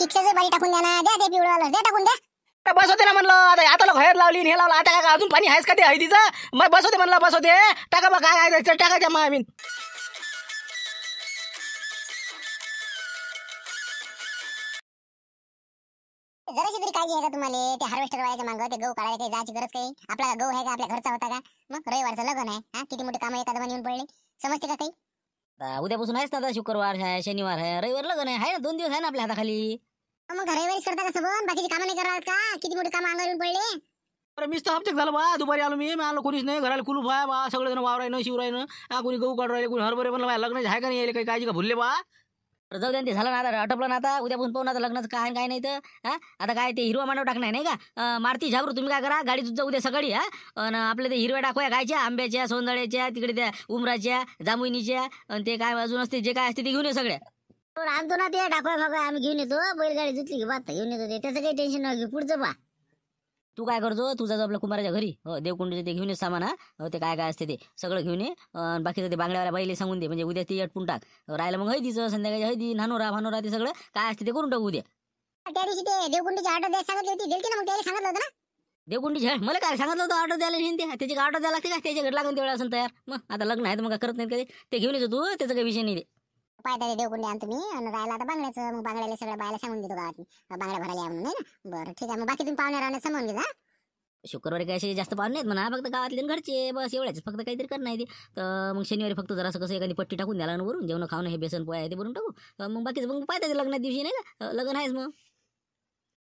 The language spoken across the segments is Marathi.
टिकसेच पाणी टाकून द्या ना द्या ते पिवळं द्या टाकून द्या आता बस होते ना म्हणलं आता आता हळद लावली हे लावलं आता काय अजून पाणी आहेस का ते हळदीचं मग बस होते म्हणलं बस होते टाका बा काय आहे टाका त्या मामीन जराशी तरी काळजी आहे का तुम्हाला ते हार्वेस्टर वाल्याच्या मागं ते गहू काढायला काही जायची गरज काही आपला गहू आहे का आपल्या घरचा होता का मग रविवारचं लग्न आहे हा किती काम कामं एखादं येऊन पडले समजते का काही उद्यापासून आहेच ना आता शुक्रवार आहे शनिवार आहे रविवार लग्न आहे ना दोन दिवस आहे ना आपल्या हाताखाली मग घरावरच करता कसं बन बाकीची कामं नाही करत का किती मोठे काम अंगावर पडले अरे मीच तर अपचेक झालं बा दुपारी आलो मी मी आलो कोणीच नाही घराला कुलूप आहे बा जण वावरायनं शिवरायनं ना कोणी गहू काढू राहिले कोणी हरभरे पण लग्न आहे का नाही काही काळजी का भुलले बा जाऊ द्या ते झालं ना आता अटपलं ना आता उद्यापासून पण ना आता लग्नाचं काय काय नाही तर आता काय ते हिरवा मांडव टाकणार नाही का मारती मारुती झाबरू तुम्ही काय करा गाडी तुझं उद्या सकाळी हा आणि आपल्या ते हिरव्या टाकूया गायच्या आंब्याच्या सोंदळ्याच्या तिकडे त्या उमराच्या जामुनीच्या आणि ते काय अजून असते जे काय असते ते घेऊन ये सगळ्या आणतो ना ते डाफा फाफा आम्ही घेऊन येतो बैलगाडी जुतली की बात घेऊन येतो ते त्याचं काही टेन्शन नाही घेऊ पुढचं पा तू काय करतो तुझा जो आपल्या कुमाराच्या घरी हो ते घेऊन ये सामान हा हो, ते काय काय असते ते सगळं घेऊन ये बाकीचं ते बांगड्यावर बाईले सांगून दे म्हणजे उद्या ती अटपून टाक राहिलं मग हळदीचं संध्याकाळी हळदी नानोरा भानोरा ते सगळं काय असते ते करून टाकू उद्या ते देवकुंडीची ऑर्डर द्यायला सांगितली ना मग त्याला सांगितलं होतं ना देवकुंडी मला काय सांगितलं होतं ऑर्डर द्यायला नाही त्याची ऑर्डर द्यायला लागते का त्याच्या घरी लागून तेवढा असं तयार मग आता लग्न आहे तर मग करत नाही कधी ते घेऊन येतो तू त्याचा काही विषय नाही पायदा देवकुंडे आण तुम्ही आणि राहिला आता बांगड्याचं मग बांगड्याला सगळं बायला सांगून देतो गावात बांगड्या भरायला या म्हणून नाही ना बरं ठीक आहे मग बाकी तुम्ही पाहुण्या राहणे सांगून घेजा शुक्रवारी काय असे जास्त पाहुणे आहेत म्हणा फक्त गावातले घरचे बस एवढ्याच फक्त काहीतरी करणार आहे ते मग शनिवारी फक्त जरा कसं एखादी पट्टी टाकून द्याला आणि वरून जेवण खाऊन हे बेसन पोया आहे ते भरून टाकू मग बाकीचं मग पाहता लग्नात दिवशी नाही का लग्न आहेच मग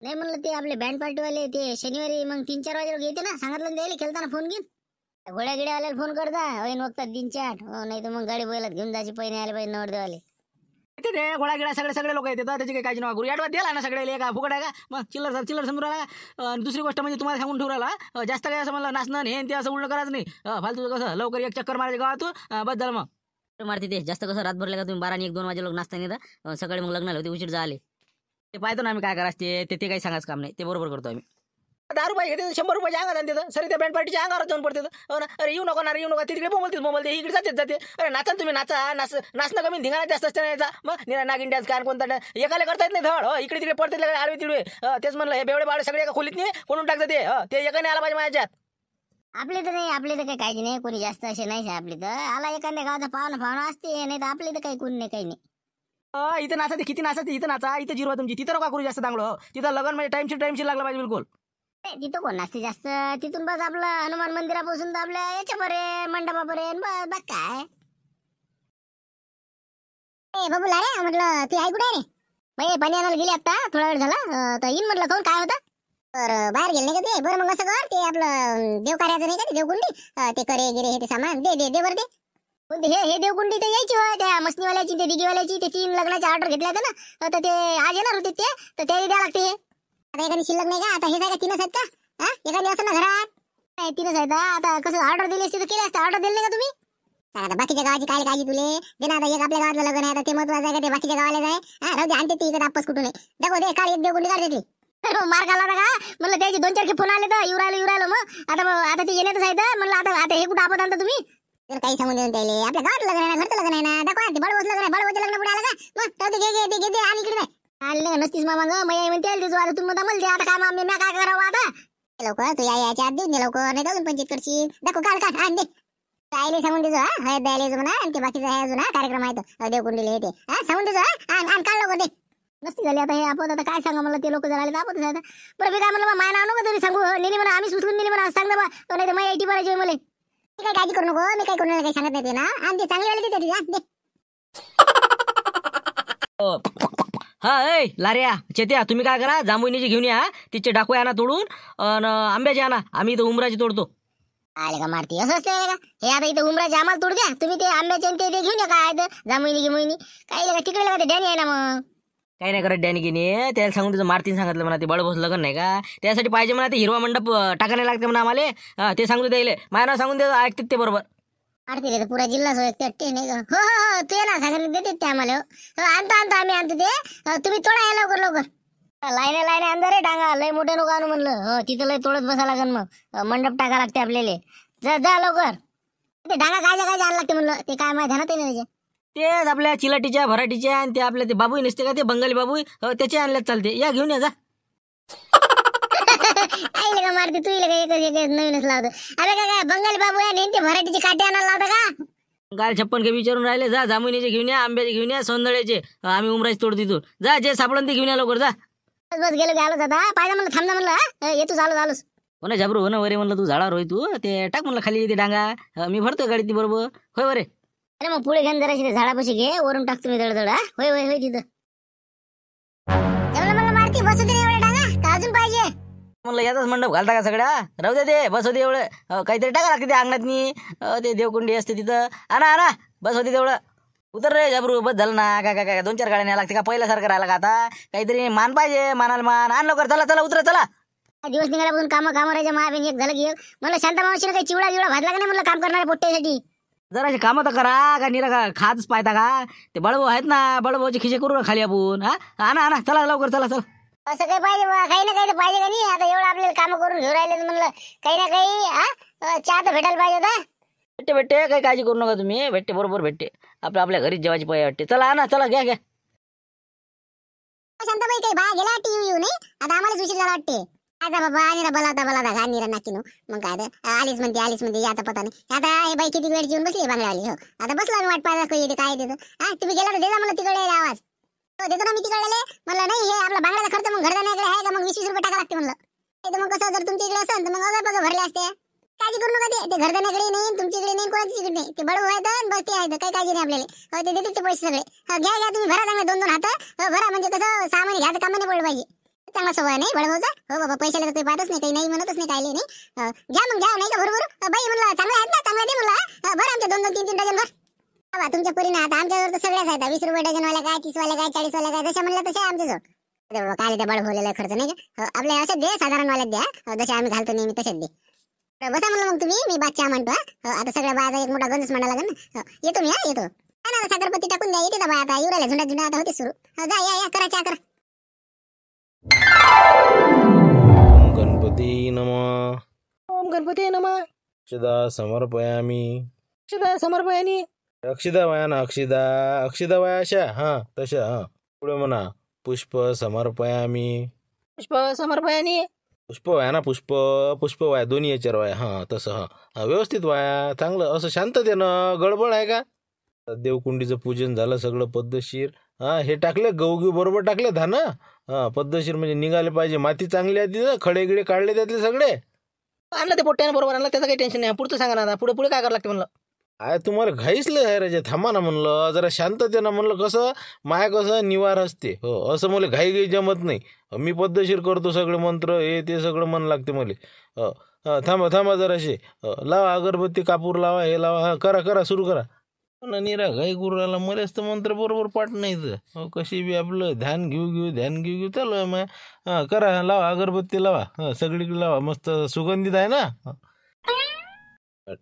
नाही म्हणलं ते आपले बँड पार्टीवाले ते शनिवारी मग तीन चार वाजे येते ना सांगितलं द्यायला खेळताना फोन घेईन गोळ्या गिड्या आल्याला फोन करता होईन बघतात तीन चार हो नाही तर मग गाडी बैलात घेऊन जायची पहिले आले पाहिजे नवरदेवाले देवाले ते गोळा गिळा सगळे सगळे लोक येतात त्याची काही काळजी नका गुरु आठवा दिला ना सगळे का फुकट आहे का मग चिल्लर चिल्लर समजून राहिला दुसरी गोष्ट म्हणजे तुम्हाला सांगून ठेवू राहिला जास्त काही असं म्हणलं नाचणं हे ते असं उलट करायचं नाही फालतू कसं लवकर एक चक्कर मारायचं गावात बद्दल मग मारते ते जास्त कसं रात भरले का तुम्ही बारा एक दोन वाजे लोक नाचता नाही सकाळी मग लग्नाला होते उशीर झाले ते पाहतो ना आम्ही काय करायचं ते- ते काही सांगायचं काम नाही ते बरोबर करतो आम्ही दहा रुपये घेते शंभर रुपयाच्या अंगाला देतं सर ते बँड पार्टीच्या अंगावर जाऊन पडते हो ना अरे येऊ नको ना येऊ नका तिकडे मोबाईल ते इकडे जातेच जाते अरे नाचा तुम्ही नाचा नाच नाचणं कमी धिंगाना जास्त असते नाही जा मग निरा नागिन डान्स काय कोणता एकाले एकाला करता येत नाही धड हो इकडे तिकडे पडते आडवे तिडवे हो, तेच म्हणलं हे बेवडे बाळ सगळे एका खोलीत नाही कोणून टाकतं ते हो, ते एकाने आला पाहिजे माझ्यात आपले तर नाही आपले तर काही काळजी नाही कोणी जास्त असे नाही आपले तर आला एखाद्या गावाचा पाहुणा पाहुणा असते नाही तर आपले तर काही कोणी नाही काही नाही इथं नाचा किती नाचा इथं नाचा इथं जिरवा तुमची तिथं नका करू जास्त चांगलं तिथं लग्न म्हणजे टाइमशी टाइमशी लागला पाहिजे बिलकुल तिथं कोण नसते जास्त तिथून बस आपलं हनुमान मंदिरापासून बसून आपल्या याच्या बरे बरे बस बघ काय बाबू बबुला रे म्हटलं तू कुठे रे बाई पाणी आणायला गेली आता थोडा वेळ झाला तर येईन म्हटलं कोण काय होतं तर बाहेर गेले नाही का ते बरं मग असं कर ते आपलं देवकार्याचं नाही का ते देवकुंडी ते करे गिरे हे ते सामान दे दे दे बरं दे हे हे देवकुंडी तर यायची हो त्या मस्तीवाल्याची ते दिगीवाल्याची ते तीन लग्नाची ऑर्डर घेतल्या होत्या ना तर ते आज येणार होते ते तर त्याला द्या लागते हे आता एकाने शिल्लक नाही का आता हे सांगा तीनच आहेत का हा एकाने असं ना घरात तीनच आहेत आता कसं ऑर्डर दिली असती तर केली असते ऑर्डर दिली नाही का तुम्ही सांगा आता बाकीच्या गावाची काय काळजी तुले दे ना आता एक आपल्या गावातलं लग्न आहे आता ते महत्वाचं आहे का ते बाकीच्या गावाला आहे हा राहू दे आणते ती इकडे आपस कुठून आहे. दाखव दे काल एक देव गुंडी काढते ते मार्ग आला का म्हणलं त्याचे दोन चार फोन आले तर युरालो युरालो मग आता मग- आता ते येण्यातच आहे तर म्हणलं आता आता हे कुठं आपत आणता तुम्ही तर काही सांगून देऊन त्याले आपल्या गावात लग्न आहे ना घरचं लग्न आहे ना दाखवा ते लग्न आहे बडवसचं लग्न पुढे आलं का मग ते दे घे घे दे घे दे आणि इकडे नाही आले नसतीस मामा ग मग म्हणते आली तुझं वारं तुम्ही मला द्या आता काय मामी मी काय करावं आता लोक तू या याच्या आत देऊन दे लवकर नाही जाऊन पंचायत करशील दाखव काल काढ आण दे आईले सांगून देजो हा हळद द्यायला येजो म्हणा आणि ते बाकीचं आहे अजून हा कार्यक्रम आहे तो देवकुंडीला येते हा सांगून देजो हा आण आण काढ लवकर दे नसती झाली आता हे आपण आता काय सांगा मला ते लोक जर आले आपण आता बरं मी काय म्हणलं माय नाव नको तरी सांगू हो, नेली म्हणा आम्ही सुचलून नेली म्हणा सांग ना बा नाही तर मग एटी भरायची होईल मला मी काय काळजी करू नको मी काय कोणाला काही सांगत नाही ते ना आणि ते चांगले वाले देते दे हा ऐ लार्या चेत्या तुम्ही काय करा जांभुईनीची घेऊन या तिचे डाकू आणा तोडून अन आंब्याची आणा आम्ही इथं उमराची तोडतो आले का मारती असं असते का हे आता इथं उमराची आम्हाला तोड द्या तुम्ही ते आंब्याचे आणि ते घेऊन या काय जांभुनी गिमुनी काय का तिकडे का ते डॅनी आहे ना मग काही नाही करत डॅनी गिनी त्याला सांगून तुझं मारतीन सांगितलं म्हणा ते बळ बस लग्न नाही का त्यासाठी पाहिजे म्हणा ते हिरवा मंडप टाकायला लागते म्हणा आम्हाला ते सांगतो द्यायला माझ्या नाव सांगून दे ऐकतात ते बरोबर आरतीले तर पुरा जिल्हा सोय नाही हो हो हो तू ये ना सागर देते ते आम्हाला हो. हो आणतो आणतो आम्ही आणतो ते हो, तुम्ही थोडा या लवकर लवकर लाईन लाईने अंदर रे डांगा लय मोठे नको आणू म्हणलं हो तिथं लय तोडत बसा लागन मग मंडप टाका लागते आपल्याला जा जा लवकर ते डांगा काय काय आणायला लागते म्हणलं ते काय माहिती ना ते नाही आपल्या चिलाटीच्या भराटीच्या आणि ते आपल्या ते बाबू नसते का ते बंगाली बाबू हो, त्याचे आणल्यात चालते या घेऊन या जा आईले का मारते तू इला का एकच एक नवीनच लावतो अरे का काय बंगाली बाबू या नेमके भराटीची काटे आणायला लावता का गाल छप्पन के विचारून राहिले जा जामुनीचे घेऊन या आंब्याचे घेऊन या सोंदळ्याचे आम्ही उमराज तोड देतो जा जे सापडन ते घेऊन या लवकर जा बस बस गेलो गेलो दादा पाहिजे म्हणलं थांबा म्हणलं येतो चालू चालूस हो ना झाबरू हो ना वरे म्हणलं तू झाडावर होय तू ते टाक म्हणलं खाली ते डांगा मी भरतो गाडी ती बरोबर होय वरे अरे मग पुढे घेऊन जरा झाडापाशी घे वरून टाकतो मी दळदळ होय होय होय तिथं म्हणलं याचाच मंडप घालता का सगळ्या राहू दे ते बस होते एवढं काहीतरी टाका लागते ते अंगणात मी ते देवकुंडी असते तिथं आणा आणा बस होते तेवढं उतर रे घाबरू बस झालं ना काय काय काय दोन चार गाड्या न्याय लागते का पहिल्यासारखं राहिला का आता काहीतरी मान पाहिजे मानाला मान आण लवकर चला चला उतर चला दिवस निघाल्यापासून कामं काम राहायचं महाबीन एक झालं की एक म्हणलं शांता मावशीला काही चिवडा चिवडा भाजला का नाही म्हणलं काम करणाऱ्या पोट्ट्यासाठी जराशी कामं तर करा का निरा का खाच पाहता का ते बळबो आहेत ना बळभाऊचे खिशे करू खाली आपण हा आणा आणा चला लवकर चला चला असं काही पाहिजे काही ना काही पाहिजे का नाही आता एवढं आपल्याला काम करून घेऊ राहिले म्हणलं काही ना काही चहा तर भेटायला पाहिजे होता भेटते भेटते काही काळजी करू नका तुम्ही भेटते बरोबर भेटते आपलं आपल्या घरीच जेवायची पाहिजे वाटते चला आणा चला घ्या घ्या बाई काही बाहेर गेला टीव्ही येऊ नाही आता आम्हालाच उशीर झाला वाटते आता बाबा आणि बलाता बलाता घा निरा नाकी मग काय तर आलीच म्हणते आलीच म्हणते आता पता नाही आता हे बाई किती वेळ येऊन बसली बांगड्या आली हो आता बसला वाट पाहिजे काय देतो हा तुम्ही गेला तर दे मला तिकडे आवाज देतो ना मी तिकडले म्हणलं नाही हे आपला बांगड्याचा खर्च मग घरदाण्याकडे आहे का मग वीस वीस रुपये टाका लागते म्हणलं ते मग कसं जर तुमच्या इकडे असेल तर मग अगं बघ भरले असते काळजी करू नका ते ते घरदाण्याकडे नाही तुमच्याकडे नाही कोणाची तिकडे नाही ते बडू आहेत तर बस ते आहे काही काळजी नाही आपल्याला हो, ते देते ते पैसे सगळे हो, घ्या घ्या तुम्ही भरा चांगले दोन दोन हात हो, भरा म्हणजे कसं सामान महिने घ्यायचं कामाने पडलं पाहिजे चांगला स्वभाव नाही बडभाऊचा हो बाबा पैशाला तर काही पाहतच नाही काही नाही म्हणतच नाही काही नाही घ्या मग घ्या नाही का बरोबर बाई म्हणलं चांगला आहेत ना चांगला दे म्हणला भर आमच्या दोन दोन तीन तीन डझन भर बा तुमच्या पुरीने आता आमच्यावर तर सगळ्याच आहेत वीस रुपये डझन वाला काय तीस वाला काय चाळीस वाला काय जशा म्हणलं तशा आमच्या काय त्या बळभवलेला खर्च नाही का हो, आपल्या अशा दे साधारण वाल्यात द्या हो, जसे आम्ही घालतो नेहमी तसेच दे बसा म्हणलं मग तुम्ही मी बादशहा म्हणतो हो, आता सगळ्या बायाचा एक मोठा गंजच म्हणा लागेल ना येतो मी हा येतो काय ना साखरपत्ती टाकून द्या येते बाय आता युराला झुंडा झुंडा आता होते सुरू जा या या करा चा करा गणपती नमा ओम गणपती नमा सदा समर्पयामी सदा समर्पयानी अक्षिदा वया ना अक्षिदा अक्षिदा अशा हा तशा हा पुढे म्हणा पुष्प समर्पयामी पुष्प समर्पयानी पुष्प वया ना पुष्प पुष्प वाया दोन्ही याच्यावर वाया हा तसं हा व्यवस्थित वाया चांगलं असं ना गडबड आहे का देवकुंडीचं पूजन झालं सगळं पद्धतशीर हा हे टाकले गहू बरोबर टाकले धान हा पद्धतशीर म्हणजे निघाले पाहिजे माती चांगली आहे तिथं खडे गिडे काढले त्यातले सगळे आणलं ते पोट्याने बरोबर आणलं त्याचं काही टेन्शन नाही पुढचं सांगा ना पुढे पुढे काय करावं लागते म्हणलं अरे तुम्हाला घाईच आहे राजा थांबा ना म्हणलं जरा शांततेनं म्हणलं कसं माय कसं निवार असते हो असं मला घाई घाई जमत नाही मी पद्धतशीर करतो सगळे मंत्र हे ते सगळं मन लागते मला हो हां थांबा थांबा असे लावा अगरबत्ती कापूर लावा हे लावा हा करा करा सुरू करा हो ना निरा घाई राहिला मलाच तर मंत्र बरोबर पाठ नाही तर हो कशी बी आपलं ध्यान घेऊ घेऊ ध्यान घेऊ घेऊ चालू आहे मग करा लावा अगरबत्ती लावा सगळीकडे लावा मस्त सुगंधित आहे ना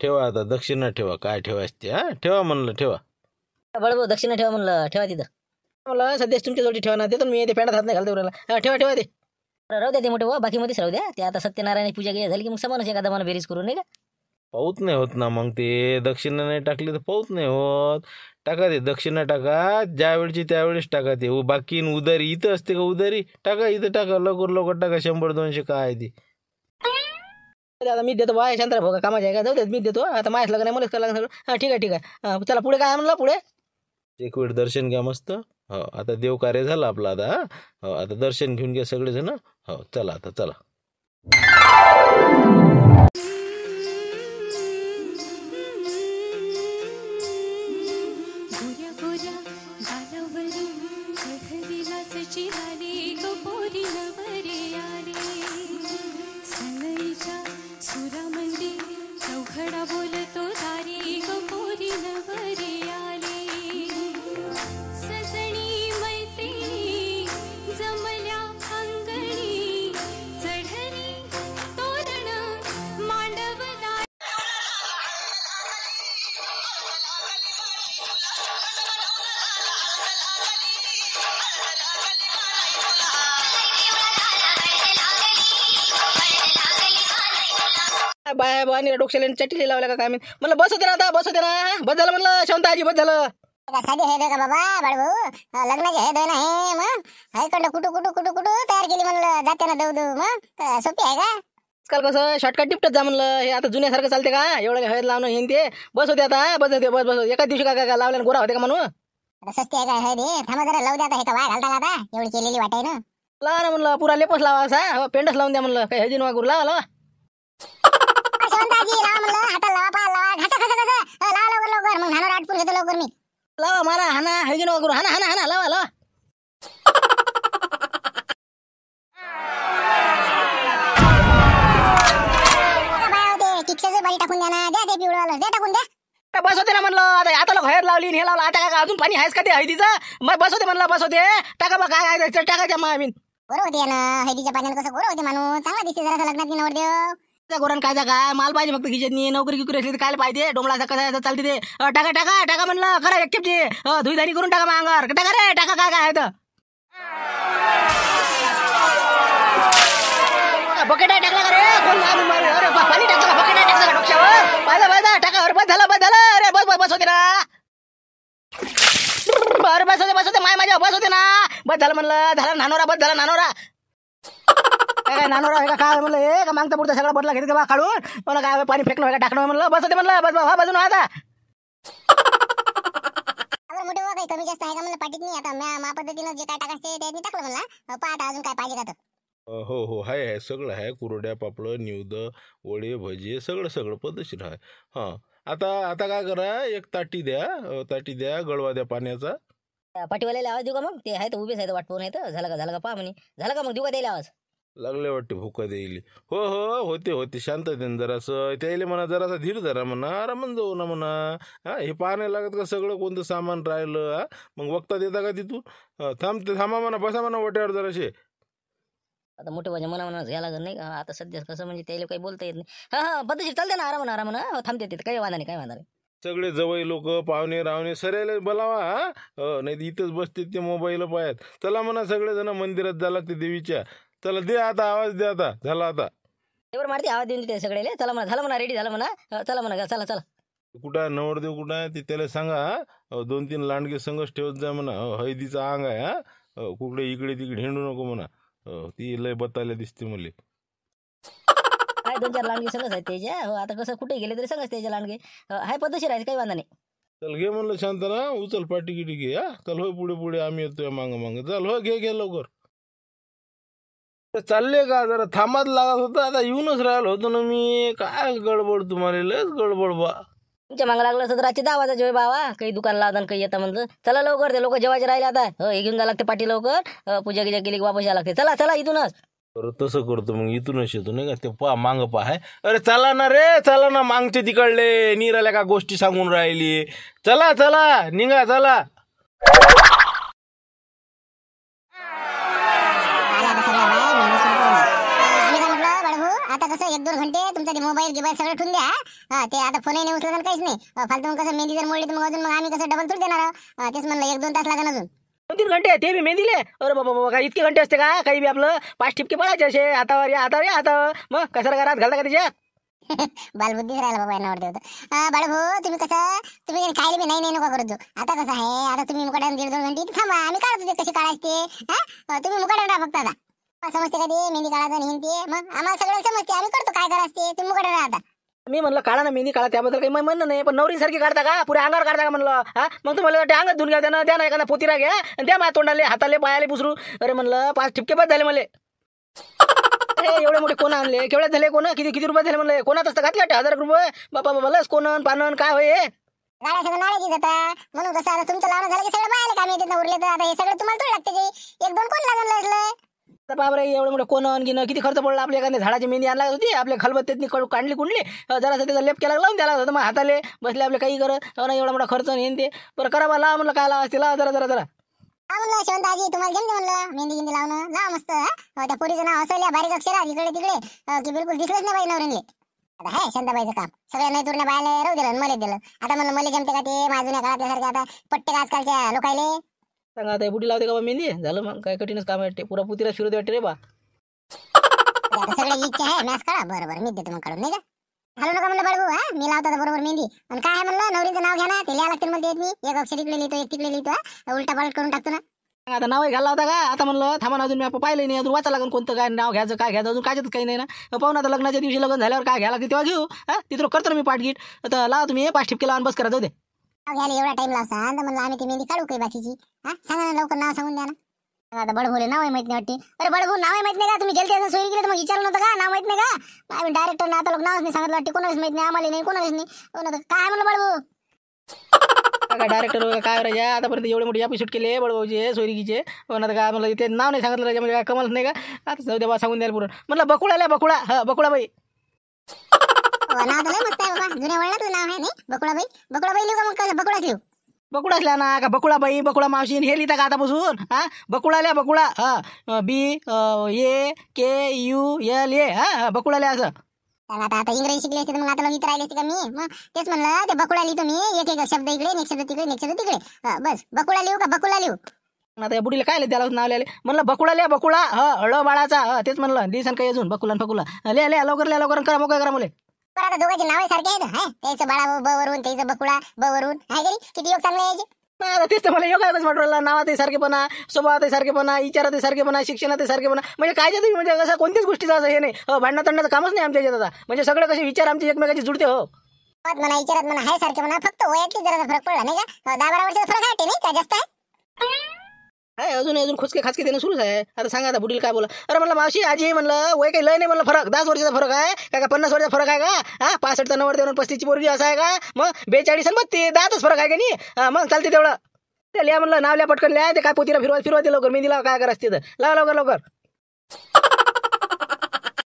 ठेवा आता दक्षिणा ठेवा काय ठेवायचं ते हा ठेवा म्हणलं ठेवा बळबो दक्षिणा ठेवा म्हणलं ठेवा तिथं मला सध्या तुमच्या जोडी ठेवा ना ते मी ते पॅन्टात हात नाही घालते बरोबर ठेवा ठेवा ते राहू द्या ते मोठे बाकी मध्येच राहू द्या ते आता सत्यनारायण पूजा घ्या झाली की मग समानच एखादा मला बेरीज करू नाही का पाऊत नाही होत ना मग ते दक्षिणा नाही टाकली तर पाऊत नाही होत टाका ते दक्षिणा टाका ज्या वेळची त्यावेळेस टाका ते बाकी न उदारी इथं असते का उदारी टाका इथं टाका लवकर लवकर टाका शंभर दोनशे काय आहे ते दादा मी देतो बाय शांतरा भोगा कामा आहे का जाऊ देत मी देतो आता माझ्या लग्न आहे मलाच करायला लागणार ठीक आहे ठीक आहे चला पुढे काय म्हणला पुढे एक वेळ दर्शन घ्या मस्त हो आता देव कार्य झालं आपलं आता हो आता दर्शन घेऊन घ्या सगळेजण हो चला आता चला बाया बाया डोक्याला चटली लावलं का काय म्हणलं बस ना आता बस ना बस झालं म्हणलं शांताजी बस झालं तयार केली का कसं शॉर्टकट जा म्हणलं हे आता जुन्यासारखं चालते का एवढं हळद लावणं ते बस आता बस बस बस एका दिवशी का लावल्यानं गोरा होते का म्हणून सस्ती का ना म्हणलं पुरा लेपस लावा असा हो, लावून द्या म्हणलं काही हळदी गुरु लावा ना म्हणलं आता आता लोक लावली हे लावला आता काय अजून पाणी आहेस का ते हळदीचं मग बसवते म्हणलं टाका बा काय टाकायच्या मग आम्ही हळदीच्या कसं माणूस चांगला दिसते लग्नात नवर देव त्या गोरान कायदा काय माल पाहिजे फक्त नाही नोकरी किकरी असली काय पाहिजे डोमला चालते ते टाका टाका टाका म्हणलं खरं एक धुईधारी करून टाका मागार टाका रे टाका काय काय तर टाका बस होते ना होते बस होते ना झालं म्हणलं झाला नानोरा बस झाला नानोरा काय नानोरा आहे का काय म्हणलं हे का मागता पुढचा सगळा बदला घेते का बा काढून मला काय पाणी फेकणं आहे का टाकणं म्हणलं बस ते म्हणलं बस हा बाजून आता अरे मोठे बाबा कमी जास्त आहे का म्हणलं पाटीत नाही आता म्या मा पद्धतीनं जे काय टाकायचं ते मी टाकलं म्हणलं हो, पाहता अजून काय पाहिजे का तर हो हो आहे आहे सगळं आहे कुरड्या पापड निवद वडे भजे सगळं सगळं पद्धतशीर आहे हां आता आता काय करा एक ताटी द्या ताटी द्या गळवा द्या पाण्याचा पाठीवाल्याला आवाज देऊ का मग ते आहेत उभेच आहेत वाट पाहून आहेत झालं का झालं का पहा म्हणे झालं का मग देऊ का त्याला आवाज लागले वाटते भुका देईल हो हो होते होते शांततेने जरासं त्याईले म्हणा जरासा धीर धरा म्हणा आरामन जाऊ ना म्हणा हा हे पाहायला लागत का सगळं कोणतं सामान राहिलं हा मग वक्ता देता का तिथून थांबते थांबा म्हणा बसा म्हणा वाट्यावर जराशे आता मोठे म्हणजे मना म्हणा घ्यायला लागत नाही का आता सध्या कसं म्हणजे त्याला काही बोलता येत नाही हा हा पद्धतशीर चालते ना आराम आराम हो, थांबते तिथे काही वादा नाही काय वादा नाही सगळे जवळ लोक पाहुणे रावणे सरेले बोलावा हा हो, नाही इथंच बसते ते मोबाईल पायात चला म्हणा सगळेजण मंदिरात जा लागते देवीच्या चला दे आता आवाज दे आता झाला आता एवढं मारते आवाज देऊन देते सगळ्याला चला म्हणा झाला म्हणा रेडी झाला म्हणा चला म्हणा चला चला कुठं आहे नवरदेव कुठं आहे ते त्याला सांगा दोन तीन लांडगे संघच ठेवत जा म्हणा हळदीचा अंग आहे हा कुकडे इकडे तिकडे हिंडू नको म्हणा ती लय बतायला दिसते मला काय दोन चार लांडगे सगळंच आहे त्याच्या हो आता कसं कुठे गेले तरी सगळंच त्याच्या लांडगे हाय पद्धती पद्धतशीर आहे काही वांधा नाही चल घे म्हणलं ना उचल पाटी किटी घे चल हो पुढे पुढे आम्ही येतोय मागं मागं चल हो घे घे लवकर चालले का जरा थांबाच लागत होता आता येऊनच राहिलो होतो ना मी काय गडबड तुम्हाला लयच गडबड बा तुमच्या मागे लागलं असत तर रात्री दहा जेव्हा बावा काही दुकान लावता काही येता म्हणलं चला लवकर ते लोक जेवायचे राहिले आता हे घेऊन जा लागते पाठी लवकर पूजा गिजा केली की वापस यायला लागते चला चला इथूनच अरे तसं करतो मग इथूनच येतो नाही का ते पहा मांग पहा अरे चला ना रे चला ना मागचे तिकडले निराल्या का गोष्टी सांगून राहिली चला चला निघा चला एक दोन घंटे तुमचा ते मोबाईल गिबाईल सगळं ठेवून द्या हा ते आता फोनही नाही उचलत काहीच नाही फालतू मग कसं मेहंदी जर मोडली तर मग अजून मग आम्ही कसं डबल थोडी देणार तेच म्हणलं एक दोन तास लागेल अजून दोन तीन घंटे ते बी मेहंदीले अरे बाबा बाबा काय इतके घंटे असते का काही बी आपलं पाच टिपके पडायचे असे हातावर या हातावर या हातावर मग कसं घरात घालता का त्याच्यात बालबुद्धी राहिला बाबा यांना वाटते होतं बाळभाऊ तुम्ही कसं तुम्ही काय बी नाही नाही नका करत आता कसं आहे आता तुम्ही मुकाट्यानं दीड दोन घंटे थांबा आम्ही काढतो ते कशी काढायचे तुम्ही मुकाट्यानं फक्त आता समजते का मेहंदी काढायचं नाही मग आम्हाला सगळं समजते आम्ही करतो काय करायचं असते तुम्ही मुकडे राहता मी म्हणलं काढा ना मेहंदी काढा त्याबद्दल काही म्हणणं नाही पण नवरी सारखी काढता का पुरे अंगावर काढता का म्हणलं हा मग तू म्हणलं अंगात धुन घ्या त्यानं त्यानं ना एखादा पोतीरा घ्या आणि द्या माझ्या तोंडाले हाताले पायाले पुसरू अरे म्हणलं पाच ठिपके बस झाले मला एवढे मोठे कोण आणले केवढ्या झाले कोण किती किती रुपये झाले म्हणले कोणात असतं घातले आठ हजार रुपये बाबा बाबा लस कोण पानन काय होय म्हणून कसं तुमचं लावणं झालं की सगळं बाहेर का येते उरले तर आता हे सगळं तुम्हाला थोडं लागते एक दोन कोण लागलं तर बाबरे एवढं मोठं कोण गिनं किती खर्च पडला आपल्या एखाद्या झाडाची मेहंदी आणला होती आपल्या खलबत्त्यातनी कडू काढली कुंडली जरा त्याचा लेप केला लावून दिला होता मग हाताले बसले आपले काही करत एवढा मोठा खर्च नाही ते बरं करा बा म्हणलं काय लावा तिला जरा जरा जरा शांताजी तुम्हाला बारीक अक्षरा इकडे आता पट्टे आजकालच्या लोकायले सांगा आता बुडी लावते का बा मेहंदी झालं मग काय कठीणच काम वाटते पुरा पुतीला शिरू वाटते रे बा इच्छा आहे मॅच काढा बरं मी देतो मग नाही का नका म्हणलं बाळगू हा मी लावतो बरोबर मेहंदी आणि काय म्हणलं नवरीचं नाव घ्या ना ते लिहा लागतील म्हणते मी एक अक्षर इकडे लिहितो एक तिकडे लिहितो उलटा पालट करून टाकतो ना आता नाव घाला होता का आता म्हणलं थांबा अजून मी आपण पाहिलं नाही अजून वाचा लागेल कोणतं काय नाव घ्यायचं काय घ्यायचं अजून काय काही नाही ना पाहून आता लग्नाच्या दिवशी लग्न झाल्यावर काय घ्यायला लागते तेव्हा घेऊ हा तिथं करतो मी पाठगीट आता ला तुम्ही हे पाच ठिप केला आणि बस करा जाऊ दे घ्यायला एवढा टाइम लावसा तर म्हणलं आम्ही ती मेहंदी काढू काही बाकीची हा सांगा ना लवकर नाव सांगून द्या ना आता बडभोले नाव आहे माहित नाही वाटते अरे बडभू नाव आहे माहित नाही का तुम्ही गेलते असं सोयी गेले तर मग विचारलं नव्हतं का नाव माहित नाही का आम्ही डायरेक्टर ना आता लोक नावच नाही सांगितलं वाटते कोणालाच माहित नाही आम्हाला नाही कोणाच नाही कोणाला हो काय म्हणलं बडभू डायरेक्टर काय राजा आतापर्यंत एवढे मोठे एपिसोड केले बडभाऊचे सोयरीकीचे गीचे आता हो काय म्हणलं ते नाव नाही सांगितलं राजा म्हणजे काय कमलच नाही का आता जाऊ सांगून द्यायला पुरण म्हणलं बकुळाला बकुळा हा बकुळा बाई नाव तर मस्त आहे बाबा जुन्या वळणातलं नाव आहे नाही बकुळाबाई बकुळाबाई लिहू का मग कसं बकुळाच लिहू बकुळासला ना का बाई बकुळा मावशी हे लिहिता का आतापासून हा बकुळाल्या बकुळा हा बी ए के यू एल ए हा बकुळाल्या असं चला आता इंग्रजी शिकले असते मग आता लवीत राहिले असते का मी मग तेच म्हणलं ते बकुळा लिहितो मी एक एक शब्द इकडे आणि एक शब्द तिकडे आणि एक शब्द तिकडे बस बकुळा लिहू का बकुळा लिहू आता या बुडीला काय त्याला नाव लिहिले म्हणलं बकुळाल्या बकुळा ह अळ बाळाचा तेच म्हणलं दिसन काही अजून बकुला न फकुला लिहा लिहा लवकर लिहा लवकर करा मोकळं करा मुले पण आता दोघांची नावे सारखे आहेत हाय त्याचं बाळा ब वरून त्याचं बकुळा ब वरून हाय तरी किती योग चांगले यायचे तेच तर मला योग आहे वाटवला नावातही सारखेपणा स्वभावातही सारखेपणा इचारातही सारखेपणा शिक्षणातही सारखेपणा म्हणजे काय जाते म्हणजे असं कोणत्याच गोष्टीचं असं हे नाही हो भांडणं कामच नाही आमच्या आता म्हणजे सगळं कसे विचार आमचे एकमेकाची जुळते हो म्हणा विचारात म्हणा हाय सारखे म्हणा फक्त वयातली जरा फरक पडला नाही का हो, दहा बारा वर्षाचा फरक आहे ते नाही का जास्त आहे आहे अजून अजून खुचके खाचके देणं सुरूच आहे आता सांगा आता बुडील काय बोला अरे म्हणलं मावशी आजी म्हणलं वय काही लय नाही म्हणलं फरक दहा वर्षाचा फरक आहे काय का पन्नास वर्षाचा फरक आहे का हा पासष्ट नव्वद देऊन पस्तीसची पोरगी असं आहे का मग बेचाळीस आणि बत्ती दहाच फरक आहे का नाही मग चालते तेवढं ते लिया म्हणलं नाव ल्या पटकन लिया ते काय पोतीला फिरवा फिरवा ते लवकर मी दिला काय करायचं तिथं लावा लवकर लवकर